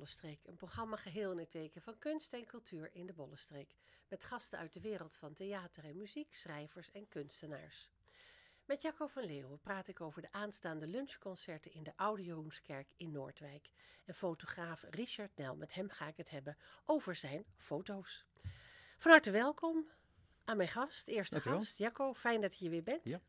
Bollenstreek, een programma geheel in het teken van kunst en cultuur in de Bollenstreek, met gasten uit de wereld van theater en muziek, schrijvers en kunstenaars. Met Jacco van Leeuwen praat ik over de aanstaande lunchconcerten in de Oude Jeroenskerk in Noordwijk. En fotograaf Richard Nel, met hem ga ik het hebben over zijn foto's. Van harte welkom aan mijn gast, eerste gast. Jacco, fijn dat je hier weer bent. Ja,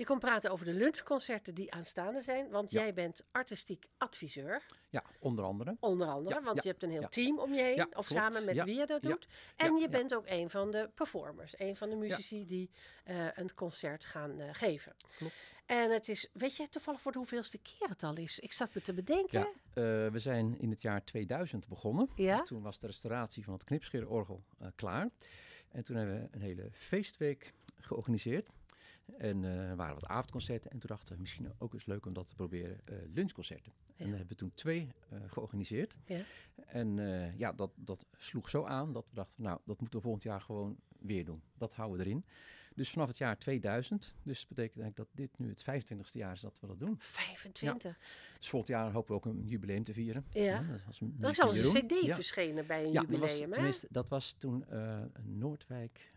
je kon praten over de lunchconcerten die aanstaande zijn, want jij bent artistiek adviseur. Ja, onder andere. Onder andere, want je hebt een heel team om je heen, of samen met wie je dat doet. En je bent ook een van de performers, een van de muzici die eh, een concert gaan eh, geven. Klopt. En het is, weet je toevallig voor de hoeveelste keer het al is? Ik zat me te bedenken. Ja, eh, we zijn in het jaar 2000 begonnen. Ja? Toen was de restauratie van het knipscheerorgel klaar. En toen hebben we een hele feestweek georganiseerd. En er eh, waren wat avondconcerten. En toen dachten we misschien ook eens leuk om dat te proberen. Eh, lunchconcerten. En daar hebben we toen twee eh, georganiseerd. Ja. En ja, dat, dat sloeg zo aan dat we dachten, nou, dat moeten we volgend jaar gewoon weer doen. Dat houden we erin. Dus vanaf het jaar 2000. Dus dat betekent eigenlijk dat dit nu het 25ste jaar is dat we dat doen. 25? Ja. Dus volgend jaar hopen we ook een jubileum te vieren. Ja. ja dat een, cd ja. verschenen bij een jubileum. Dat was, dat was toen Noordwijk...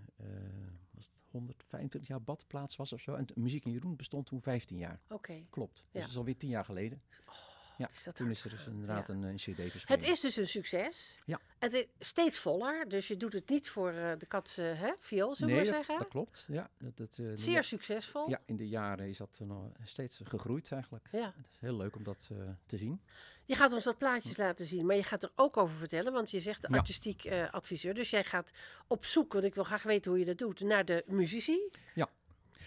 125 jaar badplaats was of zo. En Muziek in Jeroen bestond toen 15 jaar. Oké. Klopt. Dus ja. dat is alweer 10 jaar geleden. Oh. Ja, dus toen is er dus inderdaad een, een, CD verschenen. Het is dus een succes. Ja. Het is steeds voller, dus je doet het niet voor eh, de katse eh, hè, viool, zullen nee, we zeggen. dat klopt. Ja, dat, dat, eh, Zeer succesvol. Ja, in de jaren is dat nog steeds gegroeid eigenlijk. Ja. Het is heel leuk om dat te zien. Je gaat ons dat plaatjes laten zien, maar je gaat er ook over vertellen, want je zegt de artistiek adviseur. Dus jij gaat op zoek, want ik wil graag weten hoe je dat doet, naar de muzici. Ja,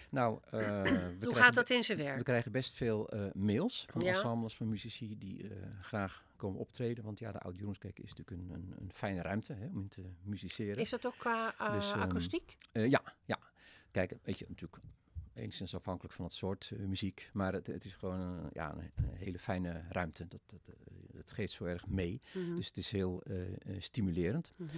nou, eh, Hoe gaat dat in zijn werk? We krijgen best veel eh, mails van ja. ensembles, van muzici die eh, graag komen optreden. Want ja, de Oud Jongenskerk is natuurlijk een, een, fijne ruimte hè, om in te musiceren. Is dat ook qua dus, ehm, akoestiek? ja, ja. Kijk, weet je, natuurlijk enigszins afhankelijk van het soort eh, muziek. Maar het, het is gewoon een, ja, een, hele fijne ruimte. Dat, dat, eh, geeft zo erg mee. Mhm. Dus het is heel eh, stimulerend. Mhm.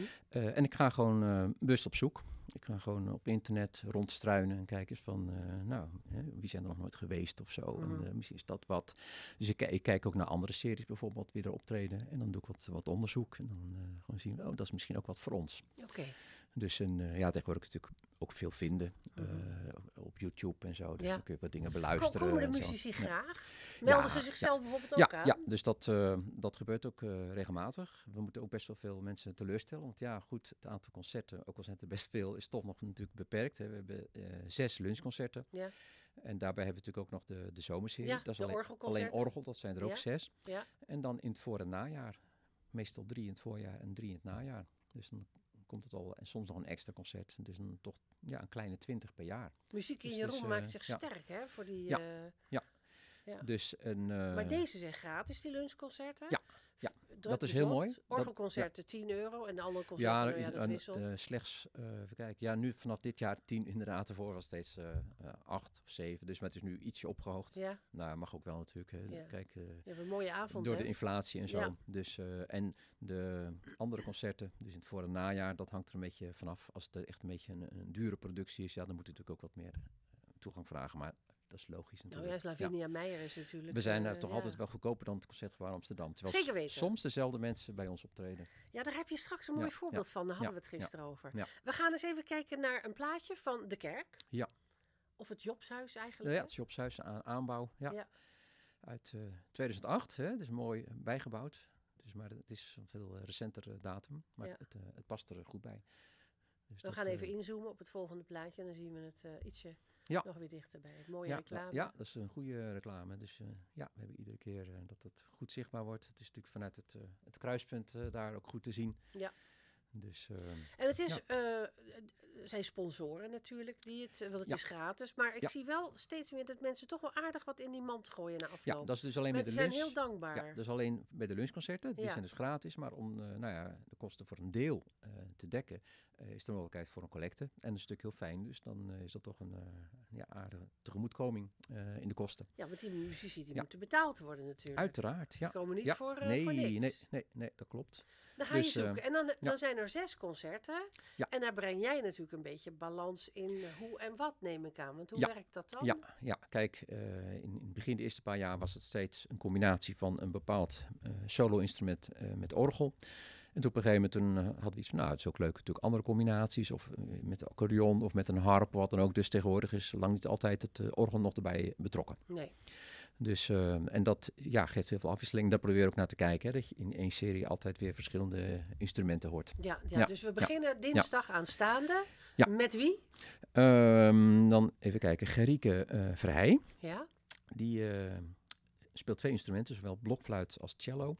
en ik ga gewoon bewust op zoek. Ik ga gewoon op internet rondstruinen en kijken van, nou, hè, wie zijn er nog nooit geweest of zo. en, mhm. misschien is dat wat. Dus ik, ik, kijk ook naar andere series bijvoorbeeld, weer optreden. En dan doe ik wat, wat onderzoek. En dan gewoon zien, oh, dat is misschien ook wat voor ons. Oké. Dus een, eh, ja, tegenwoordig natuurlijk ook veel vinden mhm. eh, op YouTube en zo. Dus dan kun je wat dingen beluisteren. Komen de muzici graag? Ja. Melden ze zichzelf bijvoorbeeld ook aan? Ja, dus dat, eh, dat gebeurt ook regelmatig. We moeten ook best wel veel mensen teleurstellen. Want ja, goed, het aantal concerten, ook al zijn het er best veel, is toch nog natuurlijk beperkt. Hè. We hebben zes lunchconcerten. Ja. En daarbij hebben we natuurlijk ook nog de, de zomerserie. dat is alleen, alleen orgel, dat zijn er ook zes. En dan in het voor- en najaar. Meestal drie in het voorjaar en drie in het najaar. Dus dan komt het al. En soms nog een extra concert. Dus dan toch ja, een kleine twintig per jaar. Muziek in dus je dus, maakt zich sterk hè, voor die... Ja, eh, ja. ja. Dus een, eh, maar deze zijn gratis, die lunchconcerten? Ja, dat is heel mooi. Orgelconcerten dat, 10 euro en de andere concerten, ja, nou ja eh, slechts, uh, even kijken, ja, nu vanaf dit jaar 10 inderdaad. ervoor was steeds 8 eh, of 7, dus maar het is nu ietsje opgehoogd. Ja. Nou, mag ook wel natuurlijk. Ja. Kijk, een mooie avond, Door de inflatie en zo. Dus, en de andere concerten, dus in het voor- en najaar, dat hangt er een beetje vanaf. Als het echt een beetje een, dure productie is, ja, dan moet je natuurlijk ook wat meer toegang vragen. Maar dat is logisch nou natuurlijk. Nou Meijer is natuurlijk... We zijn uh, toch altijd wel goedkoper dan het Concertgebouw Amsterdam. Terwijl Zeker weten. soms dezelfde mensen bij ons optreden. Ja, daar heb je straks een mooi voorbeeld van. Daar hadden we het gisteren over. We gaan eens even kijken naar een plaatje van de kerk. Ja. Of het Jobshuis eigenlijk. Ja, het Jobshuis aan aanbouw. Ja. Uit 2008. Eh, hè. Het is mooi bijgebouwd. Dus, maar het is een veel recentere datum. Maar het, het, past er goed bij. Dus we gaan even inzoomen op het volgende plaatje. En dan zien we het ietsje ja. nog weer dichterbij. Mooie reclame. Ja, dat is een goede reclame. Dus eh, ja, we hebben iedere keer uh, dat het goed zichtbaar wordt. Het is natuurlijk vanuit het, eh, het kruispunt daar ook goed te zien. Ja. Dus, eh, en het is, ja. Eh, zijn sponsoren natuurlijk die het, eh, want het is gratis. Maar ik zie wel steeds meer dat mensen toch wel aardig wat in die mand gooien na afloop. Ja, dat is dus alleen mensen de lunch. zijn heel dankbaar. Ja, dat is alleen bij de lunchconcerten. Die zijn dus gratis. Maar om nou ja, de kosten voor een deel te dekken, is er mogelijkheid voor een collecte. En een stuk heel fijn. Dus dan is dat toch een ja, aardige tegemoetkoming in de kosten. Ja, want die muzici die moeten betaald worden natuurlijk. Uiteraard, ja. Die komen niet voor, voor Nee, nee, nee, dat klopt. Dan ga je dus, zoeken. Eh, en dan, eh, dan zijn er zes concerten. En daar breng jij natuurlijk een beetje balans in eh, hoe en wat, neem ik aan. Want hoe werkt dat dan? Ja, ja. kijk, in, in, het begin de eerste paar jaar was het steeds een combinatie van een bepaald uh, solo-instrument met orgel. En toen op een gegeven moment toen, hadden we iets van, nou, het is ook leuk natuurlijk andere combinaties. Of met een accordeon of met een harp, wat dan ook. Dus tegenwoordig is lang niet altijd het orgel nog erbij betrokken. Nee. Dus, ehm, en dat ja, geeft heel veel afwisseling. Daar probeer ik ook naar te kijken. Hè, dat je in één serie altijd weer verschillende instrumenten hoort. Ja, ja, dus we beginnen dinsdag aanstaande. Met wie? Ehm, dan even kijken. Gerike eh, Vrij. Ja. Die eh, speelt twee instrumenten, zowel blokfluit als cello.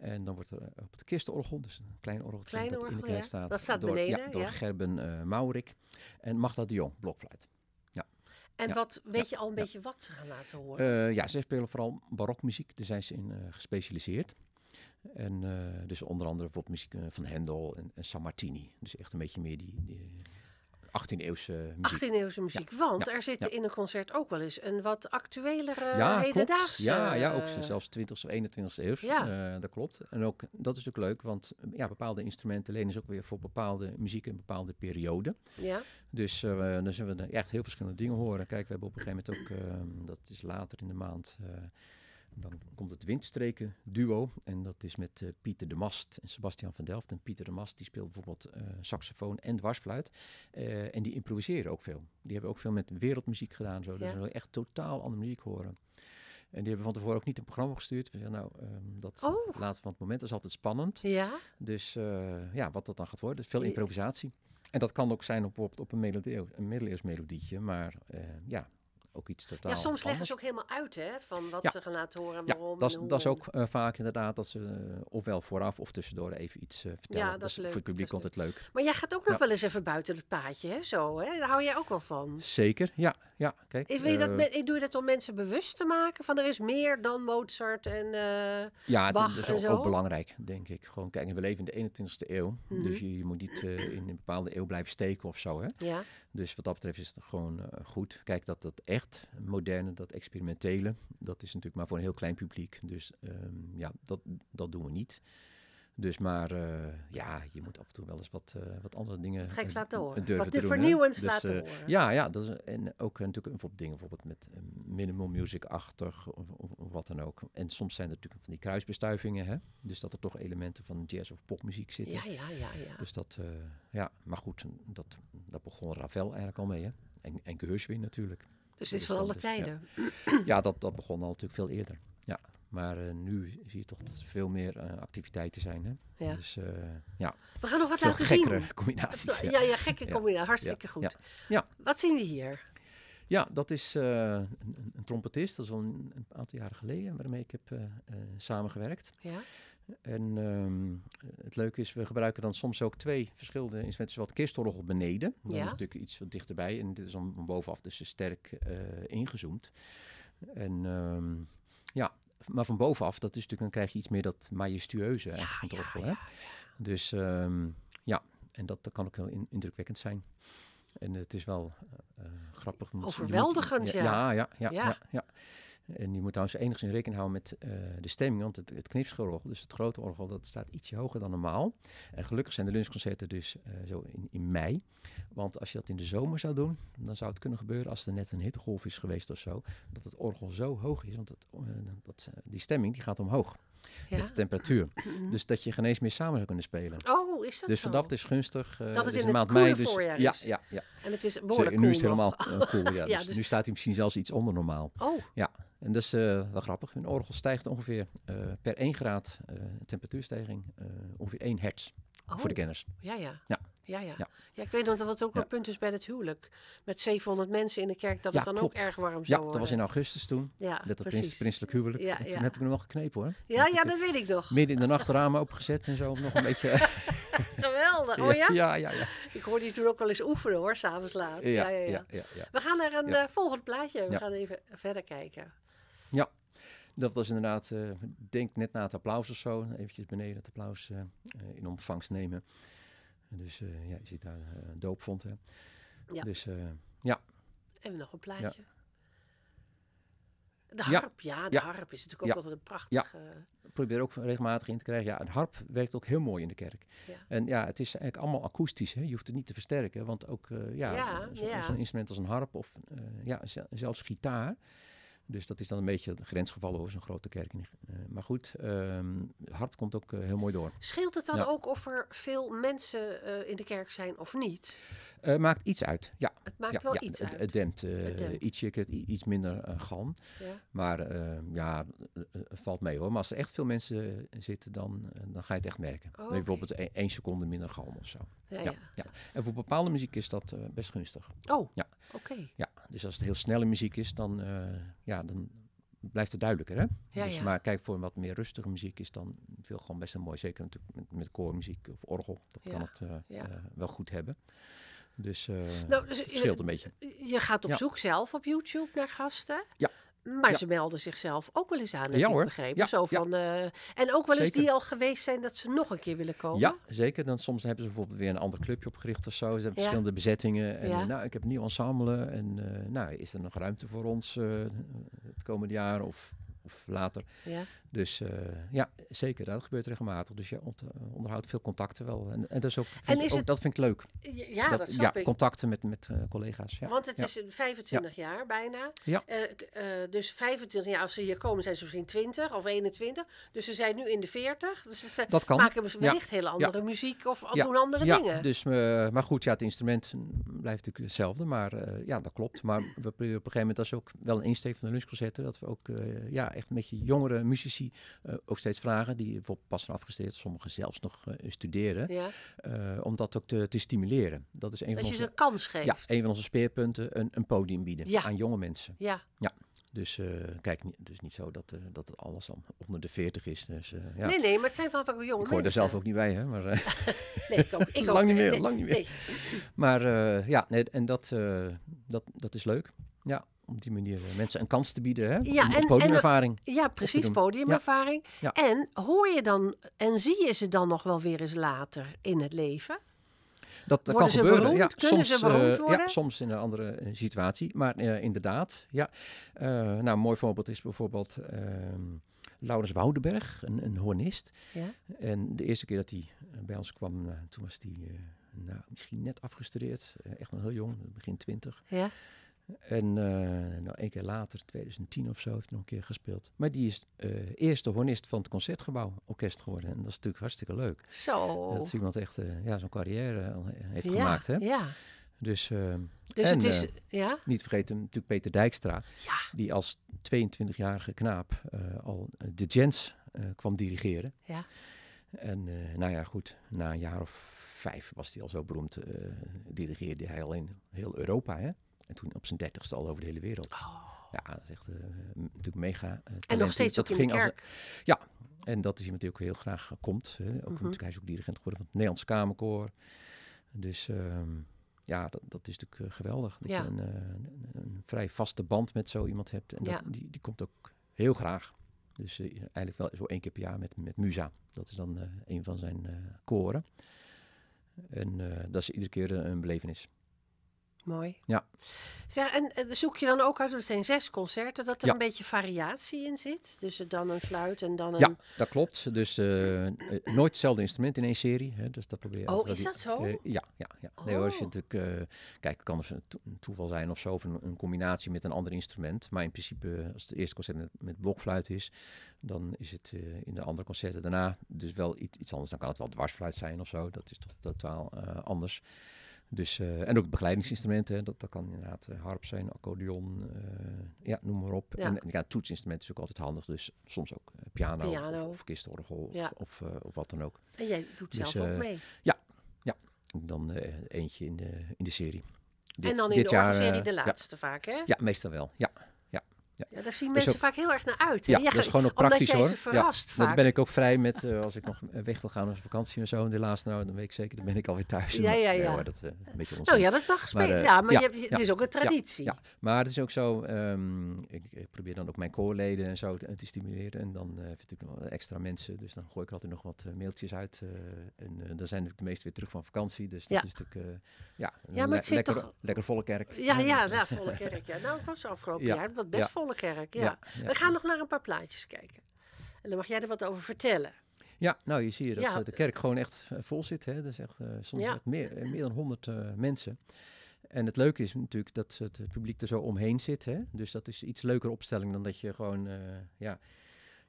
En dan wordt er eh, op het kistenorgel, dus een klein orgel, dat in de kerk staat. Dat staat door, beneden, door Gerben Maurik en Magda de Jong, blokfluit. En wat, weet je al een beetje wat ze gaan laten horen? Eh, ja, ze spelen vooral barokmuziek. Daar zijn ze in eh, gespecialiseerd. En eh, dus onder andere bijvoorbeeld muziek van Hendel en, San Martini. Dus echt een beetje meer die, die 18e-eeuwse muziek. 18e-eeuwse muziek, want er zit in een concert ook wel eens een wat actuelere ja, hedendaagse... Ja, ja, ook zelfs 20e 21e eeuw, uh, dat klopt. En ook, dat is natuurlijk leuk, want ja, bepaalde instrumenten lenen ze ook weer voor bepaalde muziek in een bepaalde periode. Ja. Dus eh, dan zullen we echt heel verschillende dingen horen. Kijk, we hebben op een gegeven moment ook, ehm, dat is later in de maand... Eh, dan komt het windstreken duo en dat is met eh, Pieter de Mast en Sebastian van Delft. En Pieter de Mast die speelt bijvoorbeeld eh, saxofoon en dwarsfluit eh, en die improviseren ook veel. Die hebben ook veel met wereldmuziek gedaan, zo. Dus we willen echt totaal andere muziek horen. En die hebben van tevoren ook niet een programma gestuurd. We zeggen nou, ehm, dat oh. van het moment is altijd spannend. Ja. Dus ja, wat dat dan gaat worden, veel improvisatie. En dat kan ook zijn op, op, een, een middeleeuws melodietje, maar ja, iets totaal Ja, soms anders. leggen ze ook helemaal uit hè, van wat ze gaan laten horen en waarom. Ja, dat is ook eh, vaak inderdaad dat ze eh, ofwel vooraf of tussendoor even iets eh, vertellen. Ja, dat, is leuk, voor het publiek altijd leuk. Maar jij gaat ook nog wel eens even buiten het paadje, hè, zo hè? Daar hou jij ook wel van. Zeker, ja. ja kijk, ik, weet dat ik doe je dat om mensen bewust te maken van er is meer dan Mozart en Ja, Bach dat is ook, belangrijk, denk ik. Gewoon kijken, we leven in de 21ste eeuw, mhm. dus je, je, moet niet in een bepaalde eeuw blijven steken of zo. Hè? Ja. Dus wat dat betreft is het gewoon goed. Kijk, dat dat echt moderne, dat experimentele, dat is natuurlijk maar voor een heel klein publiek. Dus ehm, ja, dat, dat doen we niet. Dus maar eh, ja, je moet af en toe wel eens wat, eh, wat andere dingen geks eh, laten horen. wat te dus, laten horen. Ja, ja dat en ook natuurlijk bijvoorbeeld dingen bijvoorbeeld met minimal music-achtig of, of, wat dan ook. En soms zijn er natuurlijk van die kruisbestuivingen. Hè? Dus dat er toch elementen van jazz of popmuziek zitten. Ja, ja, ja. ja. Dus dat, ja, maar goed, dat, dat begon Ravel eigenlijk al mee. Hè? En, en Gershwin natuurlijk. Dus het is van alle tijden. Ja, dat, dat begon al natuurlijk veel eerder. Ja. Maar eh, nu zie je toch dat er veel meer eh, activiteiten zijn. Hè? Ja. Dus, eh, ja. We gaan nog wat laten gekkere zien. combinaties. Ja, ja, gekke combinaties. Hartstikke goed. Ja. Wat zien we hier? Ja, dat is een, een, trompetist. Dat is al een, een, aantal jaren geleden waarmee ik heb samengewerkt. Ja. En ehm, het leuke is, we gebruiken dan soms ook twee verschillende instrumenten. wat kistorgel beneden, dan is natuurlijk iets wat dichterbij. En dit is dan van bovenaf dus sterk eh, ingezoomd. En ehm, ja, maar van bovenaf, dat is natuurlijk, dan krijg je iets meer dat majestueuze ja, van het orgel. Dus ehm, ja, en dat, dat, kan ook heel indrukwekkend zijn. En het is wel uh, grappig. Overweldigend, ja, ja, ja. ja, ja. En je moet trouwens enigszins rekening houden met eh, de stemming, want het, het dus het grote orgel, dat staat ietsje hoger dan normaal. En gelukkig zijn de lunchconcerten dus eh, zo in, in mei. Want als je dat in de zomer zou doen, dan zou het kunnen gebeuren als er net een hittegolf is geweest of zo, dat het orgel zo hoog is, want eh, dat, die stemming die gaat omhoog. Met de temperatuur. Mhm. Dus dat je geen eens meer samen zou kunnen spelen. Oh, is dat Dus dat is gunstig. dat dus is in, de maand mei. Dus, ja, dus. ja, ja, En het is behoorlijk Nu is het helemaal cool. Ja, dus, dus, nu staat hij misschien zelfs iets onder normaal. Oh. Ja. En dat is eh, wel grappig. Een orgel stijgt ongeveer eh, per 1 graad eh, temperatuurstijging ongeveer 1 hertz. Voor de oh. kenners. Ja ja. ja, ja. Ja. Ja, ik weet nog dat het ook ja. een punt is bij het huwelijk. Met 700 mensen in de kerk, dat het dan ook erg warm zou worden. Ja, dat was in augustus toen. Ja, dat prins, prinselijk huwelijk. Toen heb ik hem nog geknepen hoor. Ja, ja, dat weet ik nog. Midden in de nacht ramen opgezet en zo. Nog een beetje... Geweldig, oh ja? Ja, ja, ja. Ik hoorde je toen ook wel eens oefenen hoor, s'avonds laat. Ja, ja, ja. We gaan naar een volgend plaatje. We gaan even verder kijken. Ja, dat was inderdaad, uh, denk net na het applaus of zo, eventjes beneden het applaus eh, eh, in ontvangst nemen. Dus ja, je ziet daar een doopvond. Hè? Ja. Dus ja. En nog een plaatje. De harp, ja, de harp is natuurlijk ook altijd een prachtige... Ja. Probeer ook regelmatig in te krijgen. Ja, een harp werkt ook heel mooi in de kerk. En ja, het is eigenlijk allemaal akoestisch. Hè? Je hoeft het niet te versterken, want ook ja, zo'n instrument als een harp of ja, zelfs gitaar... Dus dat is dan een beetje een grensgeval over zo'n grote kerk. Eh, maar goed, um, hart komt ook eh, heel mooi door. Scheelt het dan ook of er veel mensen eh, in de kerk zijn of niet? maakt iets uit, ja. Het maakt wel iets het, uit. Het dempt, het dempt. iets minder galm. Maar ja, valt mee hoor. Maar als er echt veel mensen zitten, dan, dan ga je het echt merken. Oh, bijvoorbeeld e-, één seconde minder galm of zo. Ja, ja. En voor bepaalde muziek is dat best gunstig. Oh, ja. oké. Ja. Dus als het heel snelle muziek is, dan, eh, ja, dan blijft het duidelijker. Hè? Dus ja, Maar kijk, voor een wat meer rustige muziek is dan veel gewoon best wel mooi. Zeker natuurlijk met, met koormuziek of orgel. Dat kan het eh, eh, wel goed hebben. Dus, nou, dus het scheelt een beetje. Je gaat op zoek zelf op YouTube naar gasten. Ja. Maar ze melden zichzelf ook wel eens aan, heb ja, ik begrepen. Zo van, eh, en ook wel eens die al geweest zijn dat ze nog een keer willen komen. Ja, zeker. Dan soms hebben ze bijvoorbeeld weer een ander clubje opgericht of zo. Ze hebben verschillende bezettingen. En eh, nou, ik heb een nieuw ensemble. En eh, nou, is er nog ruimte voor ons het komende jaar? Of later. Ja. Dus eh, ja, zeker. Dat gebeurt regelmatig. Dus je eh, onderhoudt veel contacten wel. En, en dat, is ook, en is ook het... dat vind ik leuk. Ja, dat, snap ja, ik. Contacten met, met eh, collega's. Ja. Want het ja. is 25 jaar bijna. Ja. dus 25 jaar, als ze hier komen, zijn ze misschien 20 of 21. Dus ze zijn nu in de 40. Dus ze dat kan. maken dus wellicht hele andere muziek of doen andere dingen. Dus, maar goed, ja, het instrument blijft natuurlijk hetzelfde. Maar ja, dat klopt. Maar we proberen op een gegeven moment, dat ze ook wel een insteek van de zetten, dat we ook ja, echt met je jongere muzici eh, ook steeds vragen. Die bijvoorbeeld pas zijn afgestudeerd, sommigen zelfs nog eh, studeren. Ja. Eh, om dat ook te, stimuleren. Dat is een van onze, ze een kans geeft. Ja, een van onze speerpunten. Een, een podium bieden ja. aan jonge mensen. Ja. ja. Dus uh, kijk, het is niet zo dat, dat het alles dan onder de 40 is. Dus, ja. Nee, nee, maar het zijn van jonge mensen. hoor er zelf ook niet bij, hè. Maar, nee, ik ook, ik ook niet meer, lang niet meer, lang niet meer. Maar ja, nee, en dat, dat, dat is leuk. Ja om die manier eh, mensen een kans te bieden. Hè? Ja, en, podiumervaring. En, ja, precies, podiumervaring. En hoor je dan en zie je ze dan nog wel weer eens later in het leven? Dat, kan gebeuren. Ja, Kunnen soms, ze uh, ja, soms in een andere eh, situatie. Maar inderdaad, ja. nou, een mooi voorbeeld is bijvoorbeeld ehm, Laurens Woudenberg, een, een hornist. Ja? En de eerste keer dat hij bij ons kwam, toen was hij nou, misschien net afgestudeerd. echt nog heel jong, begin twintig. Ja. En uh, nou, een keer later, 2010 of zo, heeft hij nog een keer gespeeld. Maar die is uh, eerste hornist van het Concertgebouw Orkest geworden. En dat is natuurlijk hartstikke leuk. Zo. Dat is iemand echt eh, ja, zo'n carrière al heeft gemaakt. Hè? Ja. Dus, dus en, het is, ja? niet vergeten natuurlijk Peter Dijkstra. Ja. Die als 22-jarige knaap al de Gens kwam dirigeren. Ja. En nou ja, goed, na een jaar of vijf was hij al zo beroemd. dirigeerde hij al in heel Europa, hè? En toen op zijn dertigste al over de hele wereld. Oh. Ja, dat is echt eh, natuurlijk mega. Eh, en nog steeds dat ging in Als, ja, en dat is iemand die ook heel graag komt. Hè. Ook, mhm. natuurlijk, hij is ook dirigent geworden van het Nederlands Kamerkoor. Dus ehm, ja, dat, dat, is natuurlijk eh, geweldig. Dat ja. je een, een, vrij vaste band met zo iemand hebt. En dat, ja. die, die komt ook heel graag. Dus eigenlijk wel zo één keer per jaar met, met Musa. Dat is dan een van zijn uh, koren. En dat is iedere keer een belevenis. Mooi. Ja. Zeg, en zoek je dan ook uit, er zijn zes concerten, dat er een beetje variatie in zit? Dus dan een fluit en dan een... Ja, dat klopt. Dus eh, eh, nooit hetzelfde instrument in één serie. Hè, dus dat probeer Oh, is dat zo? Eh, ja, ja, ja. Oh. Nee, als je oh. natuurlijk... kijk, kan dus er een, toeval zijn of zo, of een, combinatie met een ander instrument. Maar in principe, als het eerste concert met, met blokfluit is, dan is het in de andere concerten daarna dus wel iets, iets anders. Dan kan het wel dwarsfluit zijn of zo. Dat is toch totaal anders. Dus, eh, en ook begeleidingsinstrumenten, dat, dat kan inderdaad eh, harp zijn, accordeon, eh, ja, noem maar op. En ja, toetsinstrumenten is ook altijd handig, dus soms ook piano, of, of kistorgel of, of, of, wat dan ook. En jij doet dus, zelf ook mee? Ja, ja. dan eentje in de, in de serie. Dit, en dan in dit de jaar, serie de laatste vaak, hè? Ja, meestal wel, ja, ja. Ja, daar zien dus mensen vaak heel erg naar uit. Ja, dat is gewoon ook praktisch hoor. Verrast, ja, dat ben ik ook vrij met eh, als ik nog weg wil gaan op vakantie en zo. En laatste nou, dan weet ik zeker, dan ben ik alweer thuis. Ja, ja, ja. dat, uh, een beetje Nou ja, dat mag spelen. Eh, ja, maar je, het is ook een traditie. Maar het is ook zo, ehm, ik, probeer dan ook mijn koorleden en zo te, stimuleren. En dan heb vind ik nog extra mensen. Dus dan gooi ik altijd nog wat mailtjes uit. en dan zijn natuurlijk de meeste weer terug van vakantie. Dus dat is natuurlijk ja, ja, maar le lekker, toch... lekker volle kerk. Ja, ja, ja, dus- volle kerk. Ja. Nou, ik was afgelopen jaar, wat best volle kerk ja. We gaan nog naar een paar plaatjes kijken. En dan mag jij er wat over vertellen. Ja, nou je ziet dat eh, de kerk gewoon echt eh, vol zit. Hè. Dat is echt eh, soms meer, meer dan 100 mensen. En het leuke is natuurlijk dat het publiek er zo omheen zit. Hè. Dus dat is iets leuker opstelling dan dat je gewoon ja,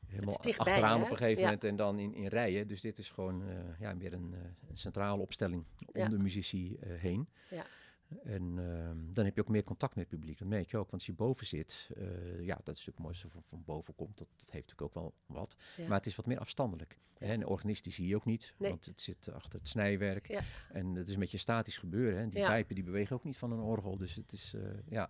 helemaal achteraan op een gegeven moment en dan in, in rijen. Dus dit is gewoon ja, meer een, een centrale opstelling om de muzici heen. Ja. En ehm, dan heb je ook meer contact met het publiek. Dat merk je ook. Want als je boven zit, eh, ja, dat is natuurlijk het mooiste van, van boven komt. Dat, dat, heeft natuurlijk ook wel wat. Maar het is wat meer afstandelijk. En de organist zie je ook niet, want het zit achter het snijwerk. En het is een beetje statisch gebeuren. Hè. Die pijpen die bewegen ook niet van een orgel. Dus het is, eh, ja.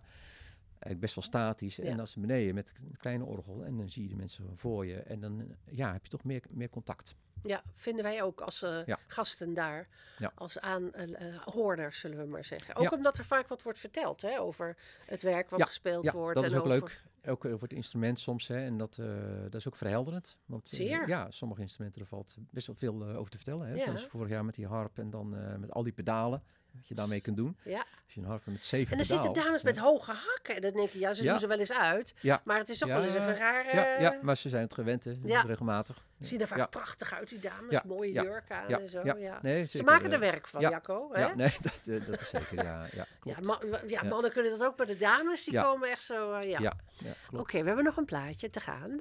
Eigenlijk best wel statisch. En dan beneden met een kleine orgel. En dan zie je de mensen voor je. En dan ja, heb je toch meer, meer contact. Ja, vinden wij ook als eh, gasten daar, ja. als aanhoorders, eh, eh, zullen we maar zeggen. Ook omdat er vaak wat wordt verteld hè, over het werk wat gespeeld wordt. dat is ook leuk. Ook over het instrument soms. Hè, en dat, dat is ook verhelderend. Want Zeer. ja, sommige instrumenten er valt best wel veel over te vertellen. Hè, Zoals vorig jaar met die harp en dan met al die pedalen. Wat je daarmee kunt doen. Ja. Als je een harp met zeven En dan zitten dames met hoge hakken. En denk je, ja, ze doen ze wel eens uit. Ja. Maar het is toch wel eens even raar. Ja, ja, eh, maar ze zijn het gewend, hè, regelmatig. Ze zien er vaak prachtig uit, die dames. Mooie jurken aan en zo. Ja. Nee, ze maken er eh, werk van, Jacco. Hè? Ja, nee, dat, eh, dat is zeker, ja. Ja, ja, mannen kunnen dat ook, bij de dames die komen echt zo, uh, ja. ja, Oké, we hebben nog een plaatje te gaan.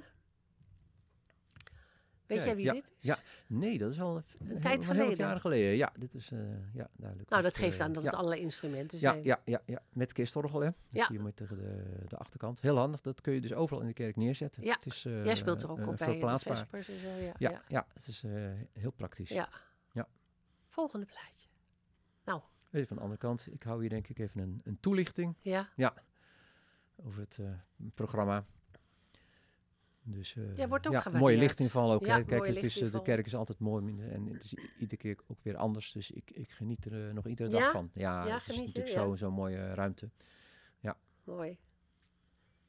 Weet jij wie dit is? Ja, nee, dat is al een, tijd geleden. jaar geleden. Ja, dit is eh, ja, duidelijk. Nou, dat geeft eh, aan dat het alle instrumenten zijn. Ja, ja, ja, met kistorgel, hè? Dat dus zie je tegen de, de, achterkant. Heel handig, dat kun je dus overal in de kerk neerzetten. Het is, eh, jij speelt er ook uh, op bij Vespers en zo. Ja, ja, het is heel praktisch. Ja. ja. Volgende plaatje. Nou. Even van de andere kant. Ik hou hier denk ik even een, een toelichting. Ja. Ja. Over het programma. Dus, uh, ja, wordt ook ja, Mooie lichtinval ook. Kijk, het is, eh, de kerk is altijd mooi en het is iedere keer ook weer anders. Dus ik, ik geniet er eh, nog iedere dag van. Ja, het is natuurlijk zo'n zo mooie ruimte. Ja. Mooi.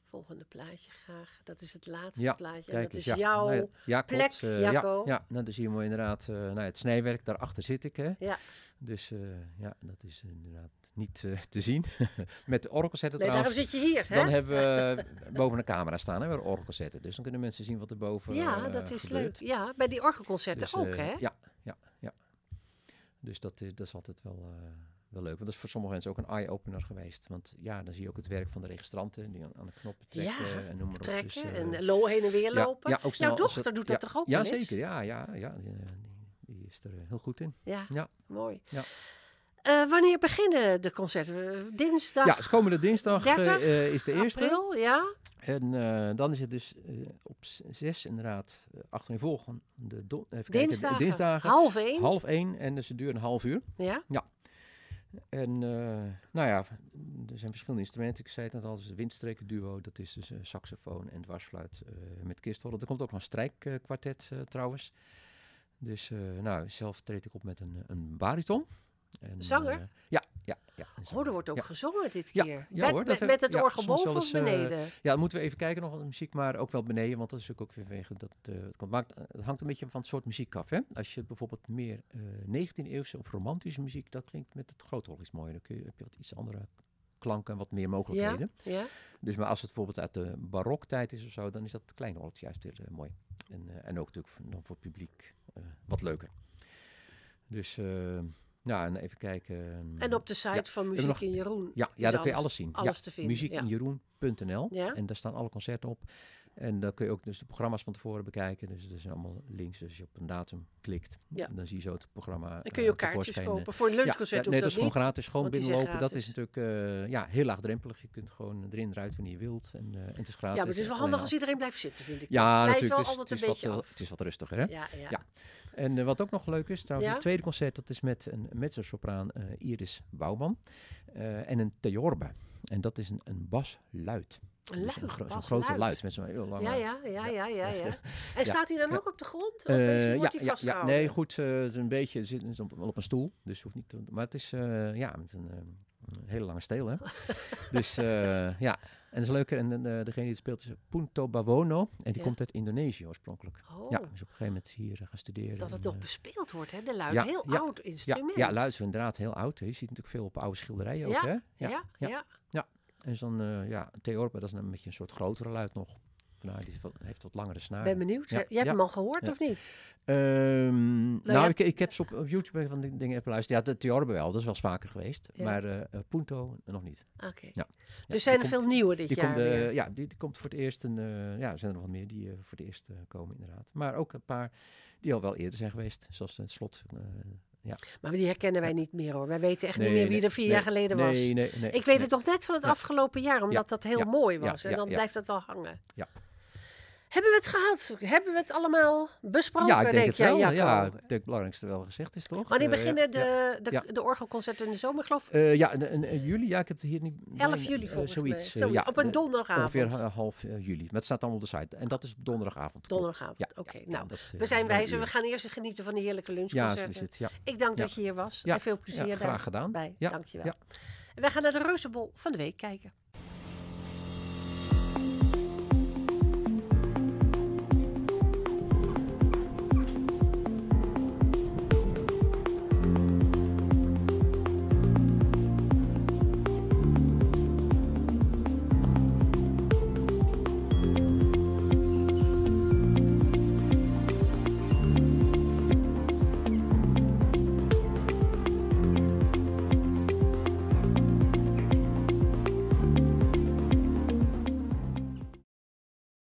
Volgende plaatje graag. Dat is het laatste plaatje. en dat is jouw nou, ja, plek, Jacco. Ja, nou, dan zien we inderdaad nou, het snijwerk. Daarachter zit ik. Hè. Ja. Dus ja, dat is inderdaad niet eh, te zien. Met de zetten nee, trouwens. daarom zit je hier. Hè? Dan hebben we boven een camera staan, hebben we zetten. Dus dan kunnen mensen zien wat er boven Ja, eh, dat is leuk. Ja, bij die orgelconcerten dus, eh, ook, hè? Ja, ja, ja. Dus dat, dat is altijd wel, wel leuk. Want dat is voor sommige mensen ook een eye-opener geweest. Want ja, dan zie je ook het werk van de registranten die aan, aan de knoppen trekken en noem maar trekken, op. Dus, en lo heen en weer lopen. Ja, ook dochter doet dat toch ook Ja, zeker. Ja, ja, ja. Die, is er heel goed in. Ja, mooi. Ja. Eh, wanneer beginnen de concerten? Eh, dinsdag? Ja, dus komende dinsdag 30, eh, is de eerste. ja. En dan is het dus op zes inderdaad, achter in even dinsdagen. Kijken, dinsdagen. Half één. Half en ze dus het een half uur. Ja. Ja. En nou ja, er zijn verschillende instrumenten. Ik zei het net al, dus windstreken duo, dat is dus saxofoon en dwarsfluit met kistorgel. Er komt ook nog een strijkkwartet trouwens. Dus nou, zelf treed ik op met een, een bariton. En, Zanger? Eh, ja, ja, ja. Oh, er wordt ook gezongen dit keer. Ja, met, hoor, met, het orgel boven of eh, beneden? ja, dan moeten we even kijken nog aan de muziek, maar ook wel beneden, want dat is ook weer vanwege dat eh, het komt. Maar het hangt een beetje van het soort muziek af. Hè? Als je bijvoorbeeld meer 19e-eeuwse of romantische muziek, dat klinkt met het grote iets mooier. Dan kun je, heb je wat iets andere klanken en wat meer mogelijkheden. Ja, Dus maar als het bijvoorbeeld uit de baroktijd is of zo, dan is dat kleine orgeltje juist weer mooi. En, en ook natuurlijk dan voor het publiek wat leuker. Dus en even kijken. Ehm, en op de site van Muziek in Jeroen. Ja, ja daar kun je alles zien. Alles te vinden. Muziekinjeroen.nl. Ja. En daar staan alle concerten op. En dan kun je ook dus de programma's van tevoren bekijken. Dus er zijn allemaal links. Dus als je op een datum klikt, dan zie je zo het programma. En eh, kun je ook kaartjes kopen eh, voor een lunchconcert? Ja, nee, dat is gewoon gratis. Gewoon binnenlopen. Dat is natuurlijk eh, ja, heel laagdrempelig. Je kunt gewoon erin eruit wanneer je wilt. En, uh, het is gratis. Ja, maar het is wel handig als iedereen blijft zitten, vind ik. Ja, het natuurlijk. Wel dus het, is, wat, het is wat rustiger, hè? Ja, ja. En wat ook nog leuk is, trouwens, het tweede concert, dat is met een mezzosopraan Iris Bouwman en een theorbe. En dat is een, een basluid een zo'n, zo'n grote luid. met zo'n heel lange... Ja, ja, ja, ja, ja. En staat hij dan ook op de grond? Of eh, is, wordt hij vastgehouden? nee, goed, eh, een beetje, zit wel op een stoel, dus hoeft niet te, Maar het is, eh, ja, met een, ehm, een hele lange steel, hè? dus ja, en dat is leuker. En uh, degene die het speelt is Punto Bawono. En die komt uit Indonesië oorspronkelijk. Oh. Ja, dus op een gegeven moment hier gaan studeren. Dat het toch bespeeld wordt, hè? De luid. heel oud instrument. Ja, ja, luid is inderdaad heel oud. Je ziet natuurlijk veel op oude schilderijen ook, hè? Ja, ja, ja. En dan, eh, ja, Theorbe, dat is een beetje een soort grotere luid nog. Nou, die heeft wat langere snaren. Ben benieuwd. jij hebt hem al gehoord of niet? Ehm, nou, nou ik, ik heb ze op, op YouTube van die dingen geluisterd. Ja, de Theorbe wel, dat is wel eens vaker geweest. Maar eh, eh, Punto nog niet. Oké. Ja. Dus zijn er veel nieuwe dit die jaar komt, Ja, die, komt voor het eerst. Een, ja, er zijn er nog wat meer die voor het eerst komen inderdaad. Maar ook een paar die al wel eerder zijn geweest. Zoals het slot ja. Maar die herkennen wij niet meer hoor. Wij weten echt niet meer wie er vier jaar geleden was. Nee, nee, nee, ik weet het toch net van het afgelopen jaar, omdat dat heel mooi was. en dan blijft dat wel hangen. Ja. Hebben we het gehad? Hebben we het allemaal besproken? Ja, ik denk, het wel. Ja, ik denk het belangrijkste wel gezegd is toch? Maar die eh, beginnen de, de, de orgelconcerten in de zomer, geloof ik? Eh, ja, in, juli. Ja, ik heb hier niet... 11 juli eh, volgens zoiets, mij. ja, op een donderdagavond. Ongeveer half juli. Maar het staat allemaal op de site. En dat is donderdagavond. Donderdagavond, oké. nou, we zijn wijzer. We gaan eerst genieten van de heerlijke lunchconcerten. Ja, Ik dank dat je hier was. En veel plezier daarbij. Graag gedaan. Dank je wel. We gaan naar de Reuzenbol van de week kijken.